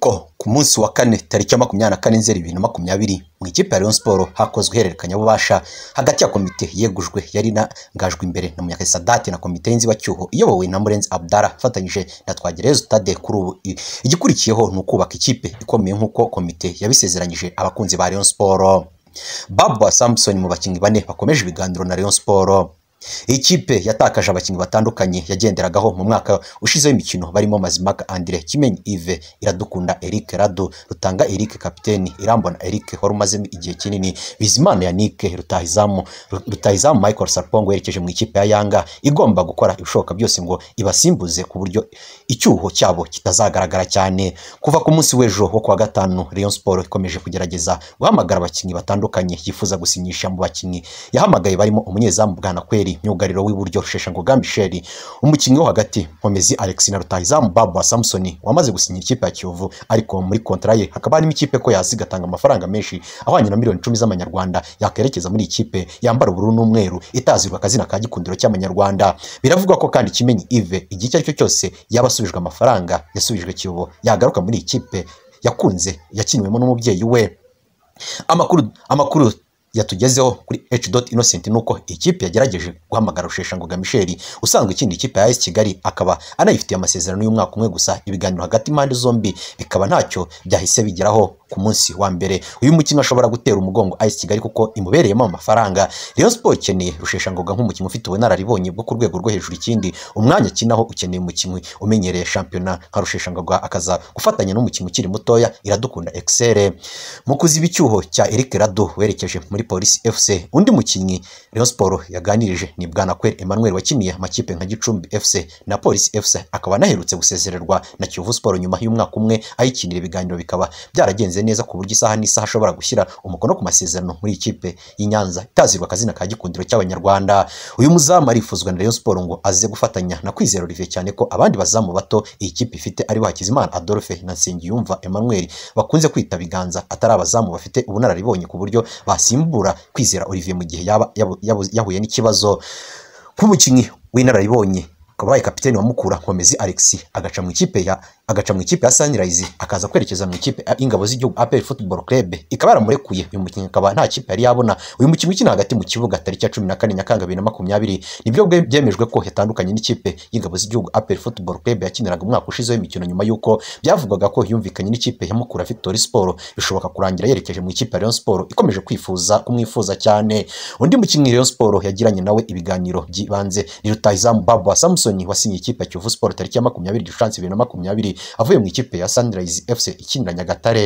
ko ku munsi wa kane tariki ya makumyabiri na kane nzeri bibiri na makumyabiri mu ikipe ya Rayon Sports hakozwe ihererekanya bubasha hagati ya komite yegujwe yari inangajwe imbere na Munyakazi Sadati na komite y'inzibacyuho iyobowe na Murenzi Abdara afatanyije na Twagereza Stade kuri ubu igikurikiyeho ni ukubaka ikipe ikomeye nk'uko komite yabisezeranyije abakunzi ba Rayon Sports wa Samson mu bakinnyi bane bakomeje ibiganiro na Rayon Sports Ikipe yatakaje abakinnyi batandukanye yagenderagaho mu mwaka ushize w'imikino barimo Mazimhaka Andre, Kimenyi Yves, Iradukunda Eric, Rado Rutanga Eric kapiteni, Irambona Eric wari umazemo igihe kinini, Bizimana Yannick, Rutahizamu Rutahizamu Michael Sarpong werekeje mu ikipe ya Yanga igomba gukora ibishoboka byose ngo ibasimbuze ku buryo icyuho cyabo kitazagaragara cyane. Kuva ku munsi w'ejo wo kuwa gatanu Rayon Sport ikomeje kugerageza guhamagara abakinnyi batandukanye yifuza gusinyisha mu bakinnyi yahamagaye barimo umunyezamu Bwanakweli myugariro w'iburyo rusheshangoga michel umukinnyi wo hagati nkomezi alex na rutahizamu babwa samusoni wamaze gusinyira ikipe ya kiyovu ariko muri kontara ye hakaba harimo ikipe ko yazi igatanga amafaranga menshi ahwanye na miliyoni icumi z'amanyarwanda yakerekeza muri ikipe yambara ubururu n'umweru itazirwa akazina ka gikundiro cy'amanyarwanda biravugwa ko kandi kimenyi ive igihe icyo ari cyo cyose yaba asubijwe amafaranga yasubijwe kiyovu yagaruka muri ikipe yakunze yakiniwemo n'umubyeyi we amakuru amakuru yatugezeho kuri h innocent ni uko ikipe yagerageje guhamagara rusheshangoga michel usanzwe ikindi kipe ya esi kigali akaba anayifitiye amasezerano y'umwaka umwe gusa ibiganiro hagati impande zombi bikaba ntacyo byahise bigeraho ku munsi wa mbere uyu mukino ashobora gutera umugongo ayisi kigali kuko imubereyemo amafaranga Rayon siporo ikeneye rusheshangoga nk'umukino ufite ubunararibonye bwo ku rwego rwo hejuru ikindi umwanya akinaho ukeneye umukinnyi umenyereye shampiyona nka rusheshangoga akaza gufatanya n'umukino ukiri mutoya iradukunda excel mu kuziba icyuho cya eric rado werekeje muri polisi fc undi mukinnyi Rayon siporo yaganirije ni bwanakweri emmanuel wakiniye amakipe nka gicumbi fc na polisi fc akaba anaherutse gusezererwa na kiyovu siporo nyuma y'umwaka umwe ayikinira ibiganiro bikaba byaragenze bimeze neza ku buryo isaha n'isaha ashobora gushyira umukono ku masezerano muri ikipe Nyanza itazirwa akazina ka gikundiro cy'abanyarwanda uyu muzamu arifuzwa na Rayon Sport ngo aze gufatanya na kwizera Olivier cyane ko abandi bazamu bato iyi kipe ifite aribo hakizimana adolphe na nsengiyumva emmanuel bakunze kwita biganza atari abazamu bafite ubunararibonye ku buryo basimbura kwizera Olivier mu gihe yaba yahuye n'ikibazo nk'umukinnyi w'inararibonye kabaye kapiteni wa mukura nkomezi alexi agaca mu ikipe ya agaca mu ikipe ya Sunrise akaza kwerekeza mu ikipe y'ingabo z'igihugu APR Football Club ikaba yaramurekuye uyu mukinnyi akaba nta kipe yari yabona uyu mukinnyi ukina hagati mu kibuga tariki ya cumi na kane Nyakanga bibiri na makumyabiri nibyo byemejwe ko yatandukanye n'ikipe y'ingabo z'igihugu APR Football Club yakiniraga umwaka ushizeho imikino nyuma y'uko byavugwaga ko yumvikanye n'ikipe ya Mukura Victory Sport bishobora kurangira yerekeje mu ikipe ya Rayon Sport ikomeje kwifuza kumwifuza cyane undi mukinnyi Rayon Sport yagiranye nawe ibiganiro by'ibanze ni Rutahizamu Baba Samson wasinye ikipe ya Kiyovu Sport tariki ya makumyabiri Gicurasi bibiri na makumyabiri avuye mu ikipe ya sanirayizi efuse ikinira nyagatare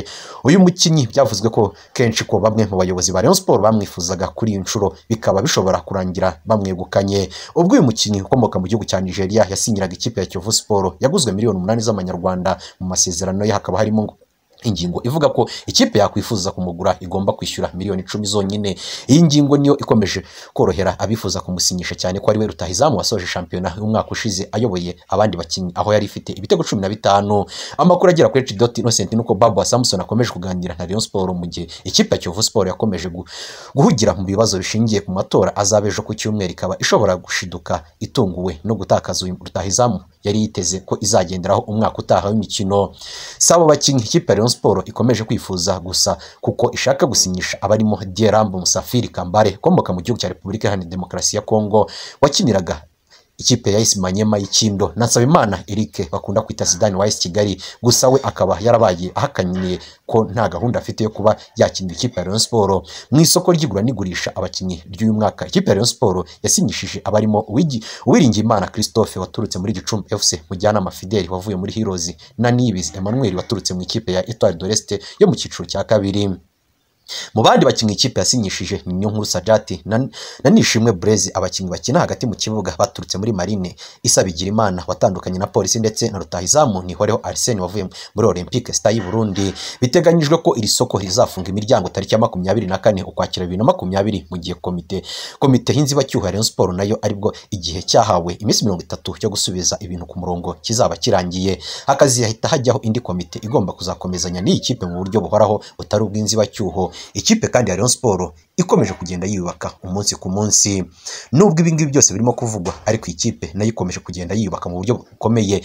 uyu mukinnyi byavuzwe ko kenshi ko bamwe mu bayobozi ba Rayon siporo bamwifuzaga kuri iyi nshuro bikaba bishobora kurangira bamwegukanye ubwo uyu mukinnyi ukomoka mu gihugu cya nigeria yasinyiraga ikipe ya kiyovu siporo yaguzwe miliyoni umunani z'amanyarwanda mu masezerano ye hakaba harimo ingingo ivuga ko ikipe yakwifuza kumugura igomba kwishyura miliyoni icumi zonyine iyi ngingo niyo ikomeje korohera abifuza kumusinyisha cyane ko we rutahizamu wasoje shampiyona y'umwaka ushize ayoboye abandi bakinnyi aho yari ifite ibitego cumi na bitanu amakuru agera kuri cidoti innocent nuko babu samusoni akomeje kuganira na Rayon siporo mu gihe ikipe ya kiyovu siporo yakomeje guhugira mu bibazo bishingiye ku matora azaba ejo ku cyumweru ikaba ishobora gushiduka itunguwe no gutakaza uyu rutahizamu yari yiteze ko izagenderaho umwaka utaha w'imikino si abo bakinnyi ikipe ya Rayon ikomeje kwifuza gusa kuko ishaka gusinyisha abarimo Dierambo Musafiri Kambare ukomoka mu gihugu cya Repubulika Iharanira Demokarasi ya Kongo wakiniraga ikipe ya isi manyema y'ikindo na nsabimana eric bakunda kwita sidani wayisi kigali gusa we akaba yarabaye ahakaniye ko nta gahunda afite yo kuba yakinira ikipe ya rayon siporo mu isoko ry'igura n'igurisha abakinnyi ry'uyu mwaka ikipe ya rayon siporo yasinyishije abarimo uwiringiyimana christophe waturutse muri gicumbi fc mujyanama fideli wavuye muri hirozi na nibizi emmanuel waturutse mu ikipe ya etoile doreste yo mu cyiciro cya kabiri mu bandi bakinnyi ikipe yasinyishije ni Niyonkuru Sajati na Nishimwe Blaise abakinnyi bakina hagati mu kibuga baturutse muri Marine Isa Bigirimana watandukanye na Polisi ndetse na Rutahizamu Nihoreho Arsene wavuye muri Olympique Star Burundi biteganyijwe ko iri soko rizafunga imiryango tariki ya makumyabiri na kane ukwakira bibiri na makumyabiri mu gihe komite komite y'inzibacyuho ya Rayon Sports nayo aribwo igihe cyahawe iminsi mirongo itatu cyo gusubiza ibintu ku murongo kizaba kirangiye akazi hahita hajyaho indi komite igomba kuzakomezanya n'iyi kipe mu buryo buhoraho butari ubw'inzibacyuho ikipe kandi ya Rayon Sports ikomeje kugenda yubaka umunsi ku munsi nubwo ibi byose birimo kuvugwa ariko ikipe nayo ikomeje kugenda yubaka mu buryo bukomeye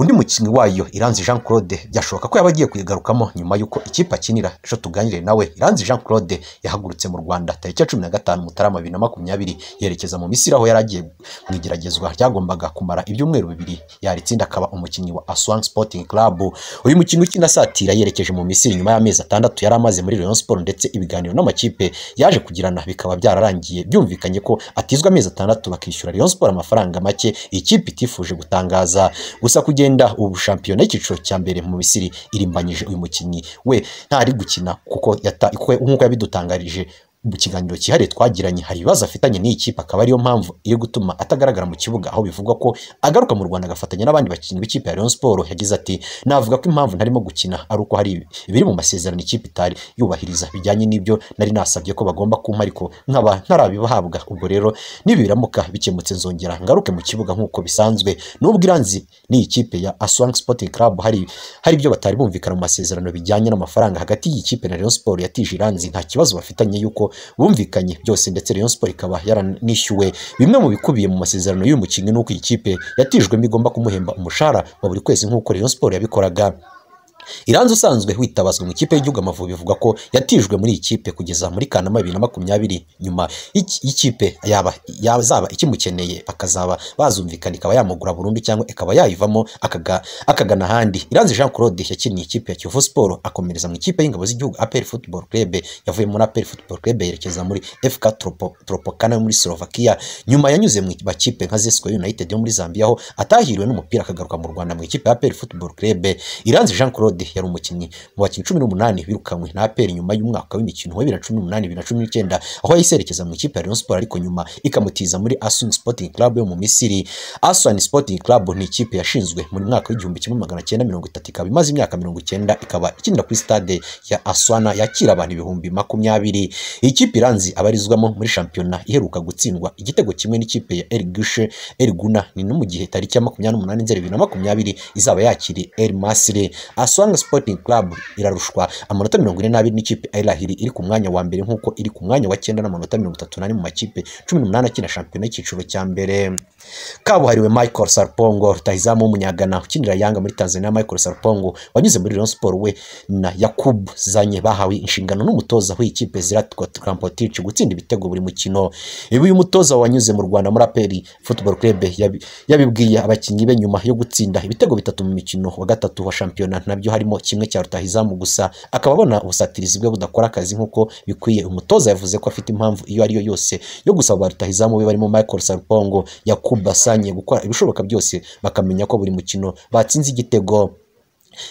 undi mukinnyi wayo Iranzi Jean Claude byashoboka ko yaba agiye kuyigarukamo nyuma y'uko ikipe akinira ejo tuganire nawe Iranzi Jean Claude yahagurutse mu Rwanda tariki ya cumi na gatanu Mutarama bibiri na makumyabiri yerekeza mu Misiri aho yari agiye mu igeragezwa ryagombaga kumara ibyumweru bibiri yaritsinda akaba umukinnyi wa Aswan Sporting Club uyu mukinnyi satira yerekeje mu Misiri nyuma y'amezi atandatu yari amaze muri Rayon Sports ndetse ibiganiro n'amakipe yaje kugirana bikaba byararangiye byumvikanye ko atizwa amezi atandatu bakishyura Rayon Sports amafaranga make ikipe kipe itifuje gutangaza gusa kugenda ubu shampiyona y'icyiciro cya mbere mu Misiri irimbanyije uyu mukinnyi we ntari gukina kuko nk'uko yabidutangarije mu kiganiro cyihariye twagiranye hari ibibazo afitanye n'iyi kipe akaba ariyo mpamvu iyo gutuma atagaragara mu kibuga aho bivugwa ko agaruka mu Rwanda agafatanya n'abandi bakinnyi b'ikipe ya Rayon Sport yagize ati navuga ko impamvu ntarimo gukina ari uko hari ibiri mu masezerano ikipe itari yubahiriza bijyanye n'ibyo nari nasabye ko bagomba kumpa ariko nkaba ntarabibahabwa ubwo rero nibiramuka bikemutse nzongera ngaruke mu kibuga nk'uko bisanzwe nubwo iranzi n'iyi kipe ya Aswang Sporting Club hari hari ibyo batari bumvikana mu masezerano bijyanye n'amafaranga hagati y'iyi kipe na Rayon Sport yatije iranzi nta kibazo bafitanye yuko bumvikanye byose ndetse Rayon Sport ikaba yaranishyuwe bimwe mu bikubiye mu masezerano y'uyu mukinnyi n'uko iyi kipe yatijwemo igomba kumuhemba umushahara wa buri kwezi nk'uko Rayon Sport yabikoraga iranzi usanzwe witabazwa mu ikipe y'igihugu amavubi bivuga ko yatijwe muri iyi kipe kugeza muri kanama bibiri na makumyabiri nyuma y'ikipe yazaba ikimukeneye bakazaba bazumvikana ikaba yamugura burundu cyangwa ikaba yayivamo akagana ahandi iranzi jean claude yakinnye ikipe ya kiyovu siporo akomereza mu ikipe y'ingabo z'igihugu aperi futuboro club yavuye muri aperi futuboro club yerekeza muri fk tropokana muri slovakia nyuma yanyuze mu makipe nka zesco united yo muri zambia aho atahiriwe n'umupira akagaruka mu rwanda mu ikipe ya aperi futuboro club iranzi jean claude Claude yari umukinnyi mu bakinnyi cumi n'umunani birukanywe na aperi nyuma y'umwaka w'imikino wa bibiri na cumi n'umunani bibiri na cumi n'icyenda aho yahise yerekeza mu ikipe ya Rayon Sports ariko nyuma ikamutiza muri Aswan Sporting Club yo mu Misiri Aswan Sporting Club ni ikipe yashinzwe muri mwaka w'igihumbi kimwe magana cyenda mirongo itatu ikaba imaze imyaka mirongo icyenda ikaba ikinira kuri stade ya Aswana yakira abantu ibihumbi makumyabiri iyi kipe iranzi abarizwamo muri shampiyona iheruka gutsindwa igitego kimwe n'ikipe ya Erigushe Eriguna ni no mu gihe tariki ya makumyabiri n'umunani nzeri bibiri na makumyabiri izaba yakiriye El Masry Aswan Swansea Sporting Club irarushwa amanota mirongo ine n'abiri n'ikipe Al-Ahly iri ku mwanya wa mbere nk'uko iri ku mwanya wa cyenda n'amanota mirongo itatu n'ane mu makipe cumi n'umunani akina shampiyona y'icyiciro cya mbere kabuhariwe Michael Sarpongo rutahizamu w'umunyagana ukinira Yanga muri Tanzania Michael Sarpongo wanyuze muri Rayon Sports we na Yakub Zanye bahawe inshingano n'umutoza w'iyi kipe Zlatko gutsinda ibitego buri mukino ibi uyu mutoza wanyuze mu Rwanda muri APR Football Club yabibwiye abakinnyi be nyuma yo gutsinda ibitego bitatu mu mikino wa gatatu wa shampiyona nabyo byo harimo kimwe cya rutahizamu gusa akaba abona ubusatirizi bwe budakora akazi nk'uko bikwiye umutoza yavuze ko afite impamvu iyo ariyo yose yo gusaba rutahizamu be barimo michael sarpongo yakuba gukora ibishoboka byose bakamenya ko buri mukino batsinze igitego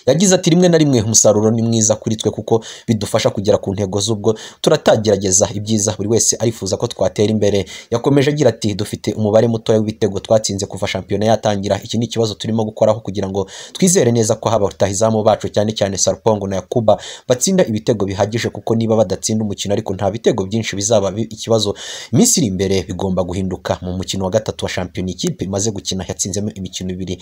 yagize ati rimwe na rimwe umusaruro ni mwiza kuri twe kuko bidufasha kugera ku ntego z'ubwo turatagerageza ibyiza buri wese arifuza ko twatera imbere yakomeje agira ati dufite umubare muto w'ibitego twatsinze kuva shampiyona yatangira iki ni ikibazo turimo gukoraho kugira ngo twizere neza ko haba rutahizamu bacu cyane cyane sarupongo na yakuba batsinda ibitego bihagije kuko niba badatsinda umukino ariko nta bitego byinshi bizaba ikibazo iminsi iri imbere bigomba guhinduka mu mukino wa gatatu wa shampiyona ikipe imaze gukina yatsinzemo imikino ibiri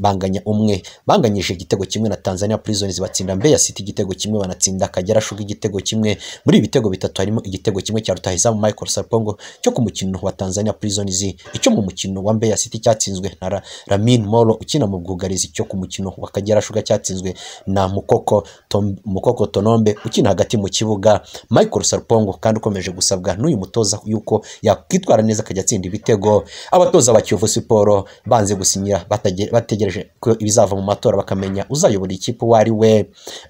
banganya umwe banganyije igitego kimwe na Tanzania Prisons batsinda Mbeya City igitego kimwe banatsinda Akagera Sugar igitego kimwe muri ibi bitego bitatu harimo igitego kimwe cya rutahizamu Michael Sarpongo cyo ku mukino wa Tanzania Prisons icyo mu mukino wa Mbeya City cyatsinzwe na Lamin Molo ukina mu bwugarizi cyo ku mukino wa Akagera Sugar cyatsinzwe na Mukoko Tom, Mukoko Tonombe ukina hagati mu kibuga Michael Sarpongo kandi ukomeje gusabwa n'uyu mutoza yuko yakwitwara neza akajya atsinda ibitego abatoza ba Kiyovu Siporo banze gusinyira bategereje ko ibizava mu matora bakamenya uzayobora ikipe uwo ari we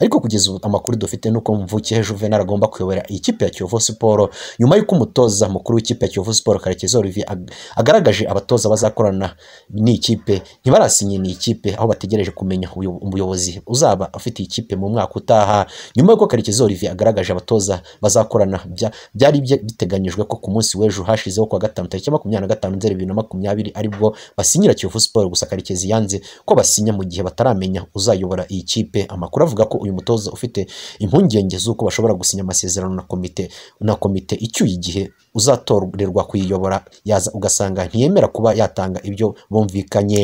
ariko kugeza ubu amakuru dufite ni uko mvukiye Juve agomba kuyobora ikipe ya kiyovu siporo nyuma y'uko umutoza mukuru w'ikipe ya kiyovu siporo karekezi olivier agaragaje abatoza bazakorana n'ikipe ntibarasinye ni ikipe aho bategereje kumenya umuyobozi uzaba afite ikipe mu mwaka utaha nyuma y'uko karekezi olivier agaragaje abatoza bazakorana byari biteganyijwe ko ku munsi w'ejo hashizeho kuwa gatanu tariki makumyabiri na gatanu nzeri bibiri na makumyabiri aribwo basinyira kiyovu siporo gusa karekezi yanze ko basinya mu gihe bataramenya uzajya uzayobora iyi kipe amakuru avuga ko uyu mutoza ufite impungenge z'uko bashobora gusinya amasezerano na komite na komite icyuye igihe uzatorerwa kuyiyobora yaza ugasanga ntiyemera kuba yatanga ibyo bumvikanye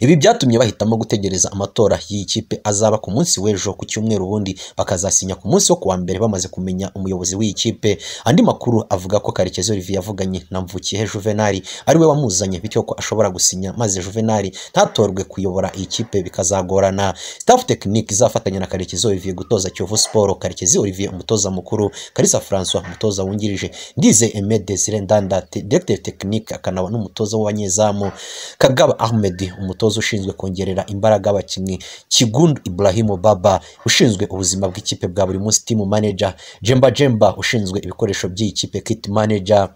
ibi byatumye bahitamo gutegereza amatora y'iyi kipe azaba ku munsi w'ejo ku cyumweru ubundi bakazasinya ku munsi wo kuwa mbere bamaze kumenya umuyobozi w'iyi kipe andi makuru avuga ko Karekezo olivier yavuganye na mvukiyehe juvenali we wamuzanye bityo ko ashobora gusinya maze juvenali ntatorwe kuyobora iyi kipe bikazagorana staff technique izafatanya na karekezi olivier gutoza kiyovu siporo karekezi olivier umutoza mukuru karisa francois umutoza wungirije ndize eme desire ndandate directeur tekinike akanaba n'umutoza w'abanyezamu kagaba ahmed umutoza umutoza ushinzwe kongerera imbaraga abakinnyi kigundu Ibrahim baba ushinzwe ubuzima bw'ikipe bwa buri munsi timu manager jemba jemba ushinzwe ibikoresho by'iyi kipe kit manager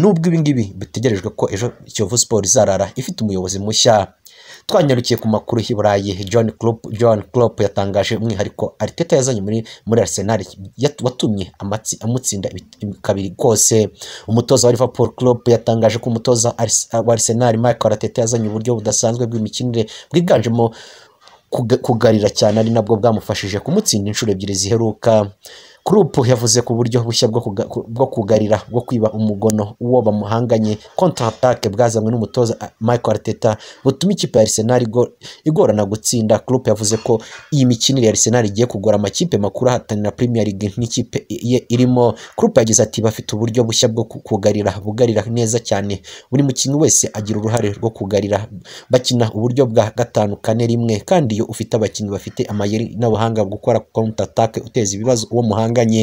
nubwo ibingibi bitegerejwe ko ejo kiyovu siporo izarara ifite umuyobozi mushya twanyarukiye ku makuru y'i burayi john Klopp john Klopp yatangaje umwihariko ariteta yazanye muri muri arsenal watumye amutsinda kabiri kose umutoza wa liverpool Klopp yatangaje ko umutoza wa arsenal michael ariteta yazanye uburyo budasanzwe bw'imikinire bwiganjemo kugarira cyane ari nabwo bwamufashije kumutsinda inshuro ebyiri ziheruka Klopp yavuze ku buryo bushya bwo kugarira bwo kwiba umugono uwo bamuhanganye kontra atake bwazanywe n'umutoza ah, Mikel Arteta butuma ikipe ya Arsenal igorana gutsinda Klopp yavuze ko iyi mikinire ya Arsenal igiye kugura amakipe makuru ahatanira Premier League ye irimo Klopp yagize ati bafite uburyo bushya bwo kugarira bugarira neza cyane buri mukinnyi wese agira uruhare rwo kugarira bakina uburyo bwa gatanu kane rimwe kandi iyo ufite abakinnyi bafite amayeri n'ubuhanga gukora counter attack uteza ibibazo uwo muhanga bahanganye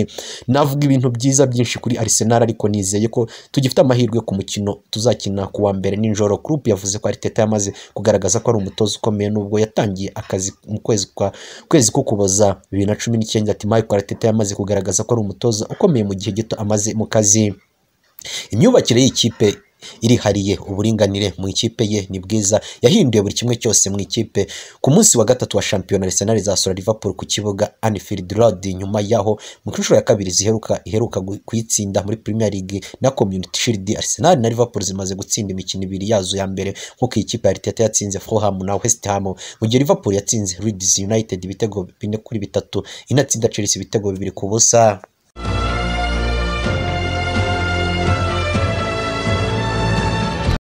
navuga ibintu byiza byinshi kuri Arsenal ariko nizeye ko tugifite amahirwe ku mukino tuzakina ku wa mbere nijoro Klopp yavuze ko Arteta yamaze kugaragaza ko ari umutoza ukomeye nubwo yatangiye akazi mu kwezi kwa kwezi ko kuboza bibiri na cumi n'icyenda ati Michael Arteta yamaze kugaragaza ko ari umutoza ukomeye mu gihe gito amaze mu kazi imyubakire y'ikipe irihariye uburinganire mu ikipe ye ni bwiza yahinduye buri kimwe cyose mu ikipe ku munsi wa gatatu wa shampiyona Arsenal izasura Liverpool ku kibuga Anfield Road nyuma yaho mu nshuro ya kabiri ziheruka iheruka kuyitsinda muri Premier League na Community Shield Arsenal na Liverpool zimaze gutsinda imikino ibiri yazo ya mbere nk'uko iyi kipe ya Arteta yatsinze Fulham na West Ham mu gihe Liverpool yatsinze Leeds United ibitego bine kuri bitatu inatsinda Chelsea ibitego bibiri ku busa